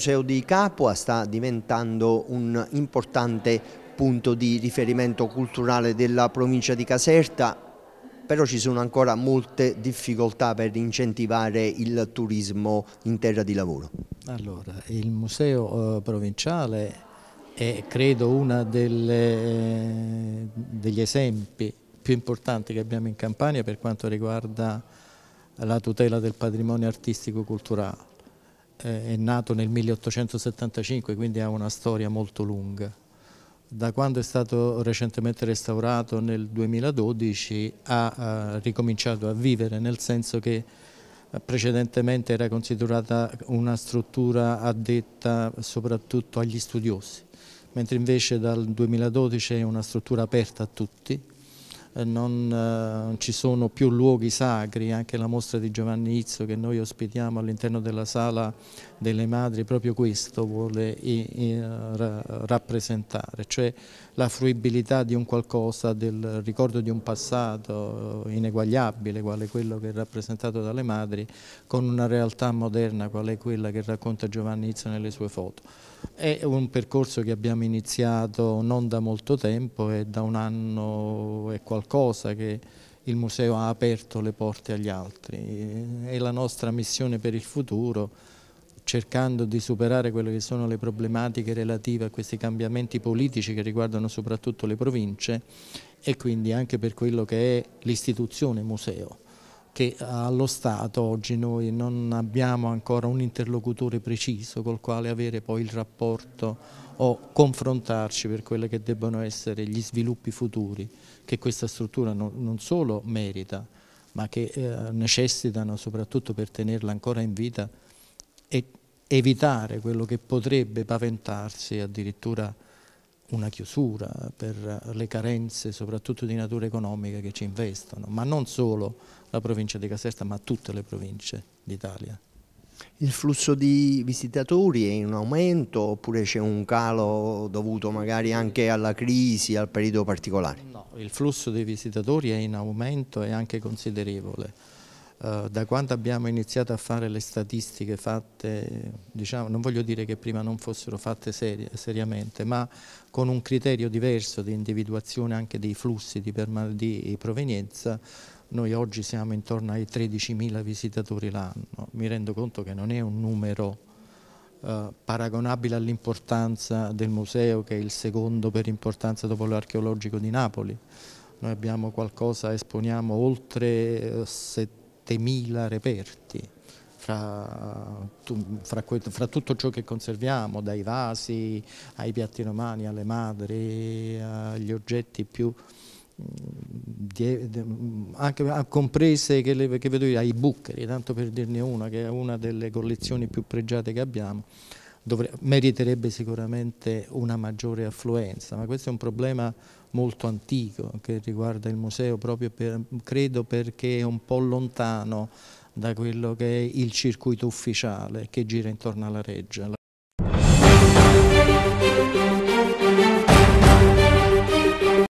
museo di Capua sta diventando un importante punto di riferimento culturale della provincia di Caserta, però ci sono ancora molte difficoltà per incentivare il turismo in terra di lavoro. Allora, il museo eh, provinciale è credo uno eh, degli esempi più importanti che abbiamo in Campania per quanto riguarda la tutela del patrimonio artistico-culturale è nato nel 1875, quindi ha una storia molto lunga. Da quando è stato recentemente restaurato nel 2012 ha eh, ricominciato a vivere, nel senso che eh, precedentemente era considerata una struttura addetta soprattutto agli studiosi, mentre invece dal 2012 è una struttura aperta a tutti eh, eh, non ci sono più luoghi sacri, anche la mostra di Giovanni Izzo che noi ospitiamo all'interno della sala delle madri proprio questo vuole rappresentare, cioè la fruibilità di un qualcosa, del ricordo di un passato eh, ineguagliabile, quale quello che è rappresentato dalle madri, con una realtà moderna, quale quella che racconta Giovanni Izzo nelle sue foto. È un percorso che abbiamo iniziato non da molto tempo, è da un anno e qualcosa che il museo ha aperto le porte agli altri. È la nostra missione per il futuro, cercando di superare quelle che sono le problematiche relative a questi cambiamenti politici che riguardano soprattutto le province e quindi anche per quello che è l'istituzione museo che eh, allo Stato oggi noi non abbiamo ancora un interlocutore preciso col quale avere poi il rapporto o confrontarci per quelli che debbono essere gli sviluppi futuri che questa struttura non, solo merita ma che eh, necessitano soprattutto per tenerla ancora in vita e evitare quello che potrebbe paventarsi addirittura una chiusura per le carenze soprattutto di natura economica che ci investono, ma non solo la provincia di Caserta ma tutte le province d'Italia. Il flusso di visitatori è in aumento oppure c'è un calo dovuto magari anche alla crisi, al periodo particolare? No, il flusso dei visitatori è in aumento e anche considerevole eh, da quando abbiamo iniziato a fare le statistiche fatte, diciamo, non voglio dire che prima non fossero fatte serie, seriamente, ma con un criterio diverso di individuazione anche dei flussi di, di provenienza, noi oggi siamo intorno ai 13.000 visitatori l'anno. Mi rendo conto che non è un numero Uh, paragonabile all'importanza del museo che è il secondo per importanza dopo l'archeologico di Napoli. Noi abbiamo qualcosa, esponiamo oltre 70 eh, 7.000 reperti. Fra, fra, fra, tutto ciò che conserviamo, dai vasi ai piatti romani, alle madri, agli oggetti più die, de, anche ah, comprese che, le, che vedo io, ai buccheri, tanto per dirne una, che è una delle collezioni più pregiate che abbiamo dovre, meriterebbe sicuramente una maggiore affluenza, ma questo è un problema molto antico che riguarda il museo proprio per, credo perché è un po' lontano da quello che è il circuito ufficiale che gira intorno alla reggia.